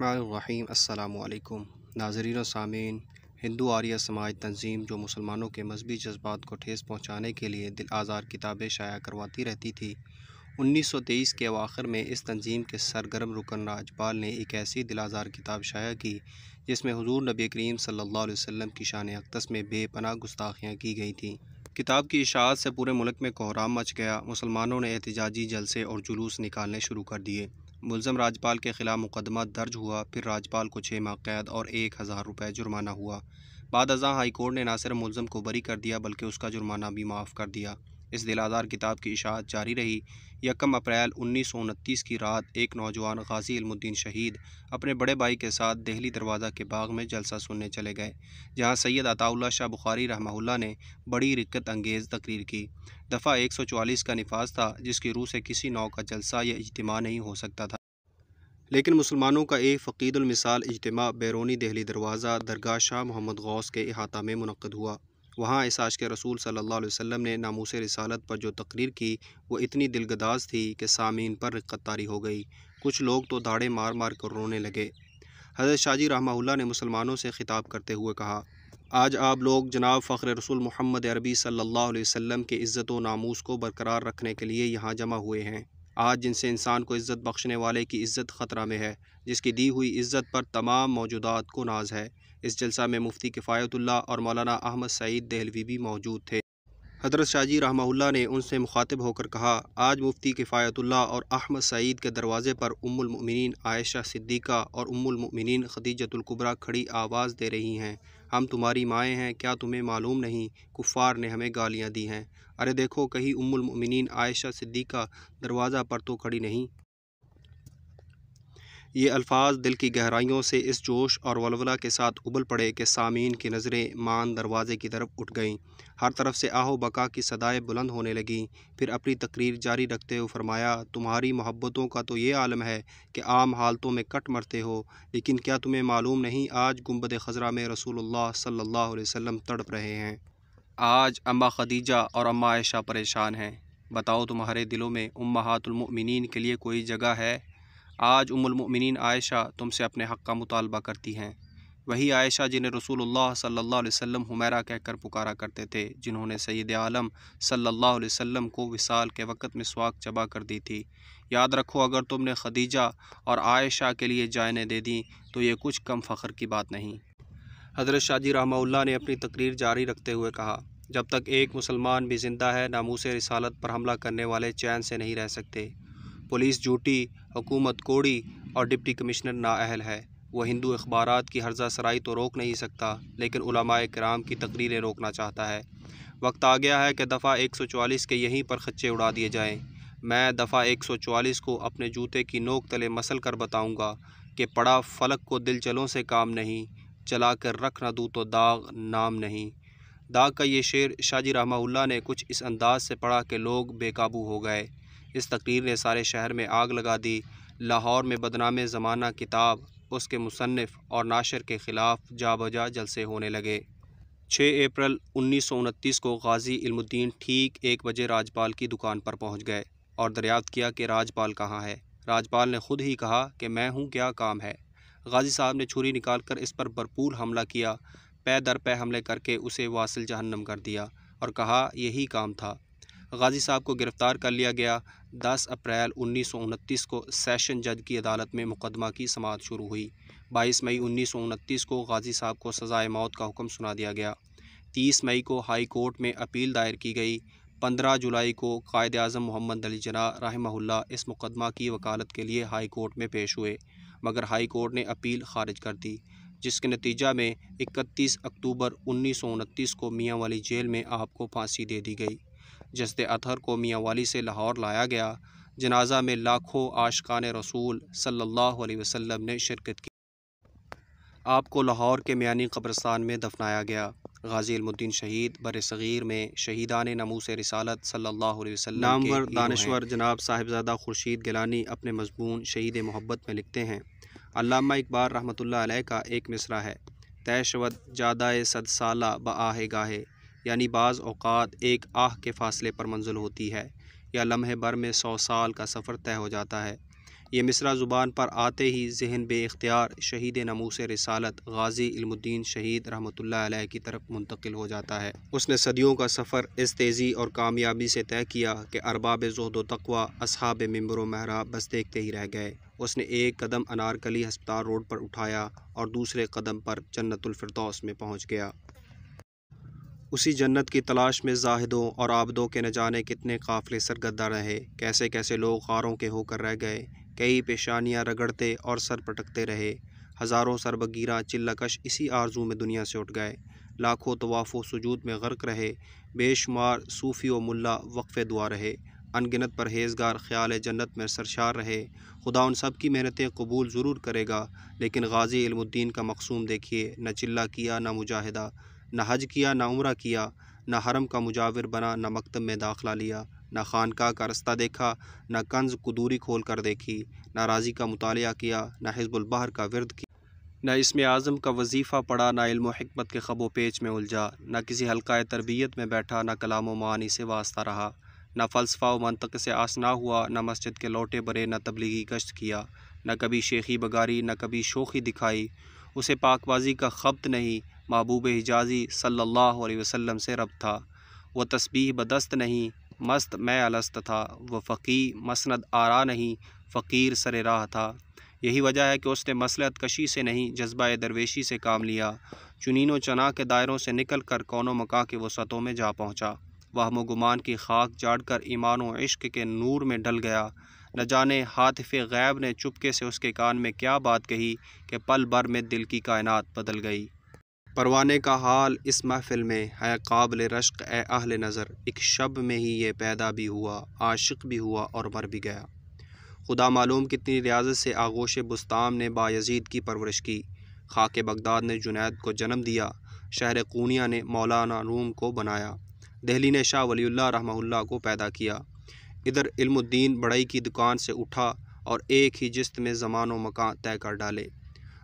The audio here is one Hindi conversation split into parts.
बसमीम अल्लाम नाजरन सामीन हिंदू आर्य समाज तंजीम जो मुसलमानों के मजहबी जज्बात को ठेस पहुँचाने के लिए दिल आज़ार किताबें शाया करवाती रहती थी 1923 के आख़िर में इस तंजीम के सरगर्म रुकन राजपाल ने एक ऐसी दिल आज़ार किताब शाया की जिसमें हजूर नबी करीम सल्ला वसम की शान अकदस में बेपना गुस्ताखियाँ की गई थीं किताब की इशात से पूरे मुल्क में कोहराम मच गया मुसलमानों ने एहतजाजी जलसे और जुलूस निकालने शुरू कर दिए मुलम राजपाल के ख़िलाफ़ मुकदमा दर्ज हुआ फिर राजपाल को छः माह कैद और एक हज़ार रुपये जुर्माना हुआ बाद अजा हाईकोर्ट ने ना सिर्फ मुलम को बरी कर दिया बल्कि उसका जुर्माना भी माफ़ कर दिया इस दिलादार किताब की इशात जारी रही यकम अप्रैल उन्नीस की रात एक नौजवान गाजी इलमुद्दीन शहीद अपने बड़े भाई के साथ दहली दरवाज़ा के बाग में जलसा सुनने चले गए जहां सैयद अताउल्ला शाह बुखारी रहमहुल्ला ने बड़ी रिक्कत अंगेज़ तकरीर की दफ़ा 144 का नफाज था जिसकी रूह से किसी नौ का जलसा या इजतम नहीं हो सकता था लेकिन मुसलमानों का एक फ़कीदुलमिसाल इजतम बैरूनी दिल्ली दरवाज़ा दरगाह शाह मोहम्मद गौस के अहाता में मनद हुआ वहाँ इसाश के रसूल सल्ला वसम ने नामूस रसालत पर जो तकरीर की वो इतनी दिलगदाज थी कि सामीन पर रक्कतारी हो गई कुछ लोग तो दाड़े मार मार कर रोने लगे हज़रत शाहजी रहा ने मुसलमानों से ख़िताब करते हुए कहा आज आप लोग जनाब फ़ख्र रसूल मोहम्मद अरबी सल्ला वसम के इज़्ज़त व नामूस को बरकरार रखने के लिए यहाँ जमा हुए हैं आज जिनसे इंसान को इज़्ज़त बख्शने वाले की इज़्ज़त ख़तरा में है जिसकी दी हुई इज़्ज़त पर तमाम मौजूदात को नाज है इस जलसा में मुफ्ती किफ़ायतुल्ला और मौलाना अहमद सईद दहलवी भी मौजूद थे हजरत शाहजी रहमल्ला ने उनसे मुखातिब होकर कहा आज मुफ्ती किफ़ायतुल्ला और अहमद सईद के दरवाज़े पर उम्मुलमिन आयशा सिद्दीक़ा और उम्मुलमिन खदीजतुल्कुबरा खड़ी आवाज़ दे रही हैं हम तुम्हारी माएँ हैं क्या तुम्हें मालूम नहीं कुफ़ार ने हमें गालियाँ दी हैं अरे देखो कहीं उम्र मोमिनीन आयशा सिद्दीका दरवाज़ा पर तो खड़ी नहीं ये अल्फाज दिल की गहराइयों से इस जोश और वलवला के साथ उबल पड़े कि सामीन की नज़रें मान दरवाज़े की तरफ उठ गईं हर तरफ से आहो बका की सदाएँ बुलंद होने लगीं फिर अपनी तकरीर जारी रखते हुए फरमाया तुम्हारी मोहब्बतों का तो ये आलम है कि आम हालतों में कट मरते हो लेकिन क्या तुम्हें मालूम नहीं आज गुम्बद खजरा में रसूलुल्लाह सल्लल्लाहु अलैहि वसल्लम तड़प रहे हैं आज अम्मा खदीजा और अम्मा आयशा परेशान हैं बताओ तुम्हारे दिलों में उम्मातुलमिन के लिए कोई जगह है आज उमुलमिन आयशा तुमसे अपने हक़ का मुतालबा करती हैं वही आयशा जिन्हें रसूलुल्लाह सल्लल्लाहु अलैहि वसल्लम हुमैरा कहकर पुकारा करते थे जिन्होंने सैद आलम सल्लल्लाहु अलैहि वसल्लम को विसाल के वक़्त में स्वाग चबा कर दी थी याद रखो अगर तुमने खदीजा और आयशा के लिए जायने दे दी तो ये कुछ कम फ़ख्र की बात नहीं हजरत शाहजी रहमल्ला ने अपनी तकरीर जारी रखते हुए कहा जब तक एक मुसलमान भी ज़िंदा है नामूस रिसालत पर हमला करने वाले चैन से नहीं रह सकते पुलिस जूटी हुकूमत कोड़ी और डिप्टी कमिश्नर नाअहल है वह हिंदू अखबार की हर्जा सराई तो रोक नहीं सकता लेकिन कराम की तकरीरें रोकना चाहता है वक्त आ गया है कि दफ़ा एक सौ चवालीस के यहीं पर खच्चे उड़ा दिए जाएँ मैं दफ़ा एक सौ चवालीस को अपने जूते की नोक तले मसल कर बताऊँगा कि पड़ा फलक को दिल चलों से काम नहीं चला कर रख ना दूँ तो दाग नाम नहीं दाग का ये शेर शाजी रहमा ने कुछ इस अंदाज से पढ़ा कि लोग बेकाबू हो गए इस तकरीर ने सारे शहर में आग लगा दी लाहौर में बदनाम ज़माना किताब उसके मुसनफ़ और नाशर के ख़िलाफ़ जा बजा जलसे होने लगे छः अप्रैल उन्नीस सौ उनतीस को गाजी इल्मुद्दीन ठीक एक बजे राजपाल की दुकान पर पहुंच गए और दरियाफ्त किया कि राजपाल कहाँ है राजपाल ने खुद ही कहा कि मैं हूँ क्या काम है गाजी साहब ने छुरी निकाल कर इस पर भरपूर हमला किया पै दर पै हमले करके उसे वासिल जहन्नम कर दिया और कहा यही काम था गाजी साहब को गिरफ़्तार कर लिया गया 10 अप्रैल उन्नीस को सेशन जज की अदालत में मुकदमा की समात शुरू हुई 22 मई उन्नीस को गाजी साहब को सज़ाए मौत का हुक्म सुना दिया गया 30 मई को हाई कोर्ट में अपील दायर की गई 15 जुलाई को कायद अजम मोहम्मद अली जना रहमहुल्ला इस मुकदमा की वकालत के लिए हाई कोर्ट में पेश हुए मगर हाई कोर्ट ने अपील खारिज कर दी जिसके नतीजा में 31 अक्टूबर उन्नीस को मियाँ वाली जेल में आपको फांसी दे दी गई जसद अतहर को मियाँवाली से लाहौर लाया गया जनाजा में लाखों आशकान रसूल सल्ला अलैहि ने शिरकत की आपको लाहौर के मियानी कब्रस्तान में दफनाया गया गाजी अलमुद्दीन शहीद बर सग़ीर में शहीदान नमूस रिसालत सल्लल्लाहु दानश्वर जनाब साहिबजादा खुर्शीद गिलानी अपने मजमून शहीद मोहब्बत में लिखते हैं अलामा इकबार रहमत अलैह का एक मिसरा है शवद जादाए सदसाला बाहे गाहे यानी बाज़ अवकात एक आह के फासले पर मंजिल होती है या लम्हे भर में सौ साल का सफ़र तय हो जाता है ये मिसरा ज़ुबान पर आते ही जहन बे इख्तियार शहीद नमूस रसालत गाजी इल्मुद्दीन शहीद रहमतुल्लाह अलैह की तरफ मुंतकिल हो जाता है उसने सदियों का सफ़र इस तेज़ी और कामयाबी से तय किया कि अरबाब जहद तकवा असहाब मम्बर महरा बस देखते ही रह गए उसने एक कदम अनारकली हस्पताल रोड पर उठाया और दूसरे कदम पर जन्नतफरदौस में पहुँच गया उसी जन्नत की तलाश में जाहिदों और आबदों के न जाने कितने काफ़िले सरगदा रहे कैसे कैसे लोग गारों के होकर रह गए कई पेशानियाँ रगड़ते और सर पटकते रहे हज़ारों सरबगीरा चिल्लाकश इसी आरजू में दुनिया से उठ गए लाखों तवाफ़ सजूद में गर्क रहे बेशुमार सूफ़ी व मुल्ला वक्फ़े दुआ रहे अनगिनत परहेजगार ख्याल जन्नत में सरशार रहे खुदा उन सब की मेहनतें कबूल ज़रूर करेगा लेकिन गाजी इल्मुद्दीन का मकसूम देखिए न चिल्ला किया न मुजाहिदा न हज किया ना उम्र किया ना हरम का मुजाविर बना न मकतब में दाखला लिया ना खानका का रास्ता देखा न कंज कदूरी खोल कर देखी न राजी का मुताल किया न हिजबुलबहर का विरद किया न इसमें आज़म का वजीफ़ा पढ़ा ना इल्म के खबो पेच में उलझा न किसी हल्का तरबियत में बैठा न कलाम व मानी से वास्ता रहा न फ़लसफ़ा व मनतक से आसना हुआ न मस्जिद के लौटे बरे न तबलीगी गश्त किया न कभी शेखी बगारी न कभी शोखी दिखाई उसे पाकबाजी का खब्त नहीं महबूब हिजाजी सल्लल्लाहु अलैहि वसल्लम से रब था वह तस्बीह बदस्त नहीं मस्त मैं अलस्त था वह फ़कीर मसनद आरा नहीं फ़कीर सर राह था यही वजह है कि उसने मसलत कशी से नहीं जज्बा दरवेशी से काम लिया चुनिनो चना के दायरों से निकल कर कौनों मका के वसतों में जा पहुँचा वह गुमान की खाक जाड़ कर ईमान व इश्क के नूर में डल गया न जाने हाथफ गैब ने चुपके से उसके कान में क्या बात कही कि पल भर में दिल की कायनात बदल गई परवाने का हाल इस महफिल में है काबिल रश्क ए अहल नज़र एक शब में ही ये पैदा भी हुआ आशिक भी हुआ और मर भी गया खुदा मालूम कितनी रियाजत से आगोश बुस्ताम ने बायजीद की परवरिश की खाक बगदाद ने जुनैद को जन्म दिया शहर कूनिया ने मौलाना रूम को बनाया दहली ने शाह वलील्ला रहमहुल्ला को पैदा किया इधर इल्मुद्दीन बड़ई की दुकान से उठा और एक ही जिस्त में ज़मान व मकान तय कर डाले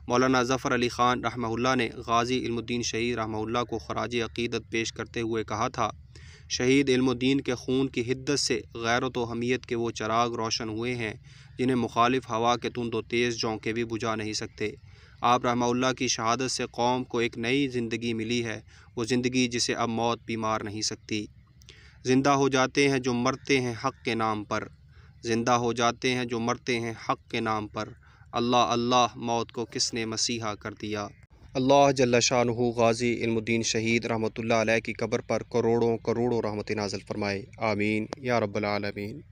मौलाना ज़फ़र अली ख़ान रहमहुल्ला ने गाज़ी इल्मुद्दीन शहीद रहमहुल्ला को खराज अकीदत पेश करते हुए कहा था शहीद इल्मुद्दीन के खून की हिद्दत से गैरत व के वो चराग रोशन हुए हैं जिन्हें मुखालिफ हवा के तुम दो तेज़ जौंके भी बुझा नहीं सकते आप रहमल्ला की शहादत से कौम को एक नई ज़िंदगी मिली है वो ज़िंदगी जिसे अब मौत बीमार नहीं सकती ज़िंदा हो जाते हैं जो मरते हैं हक़ के नाम पर ज़िंदा हो जाते हैं जो मरते हैं हक़ के नाम पर अल्लाह अल्लाह मौत को किसने मसीहा कर दिया अल्लाह जल्ला शाह गाज़ी इल्मुद्दीन शहीद रहमत की कब्र पर करोड़ों करोड़ों रहमत नाजल फरमाए आमीन या रब्बल आलमीन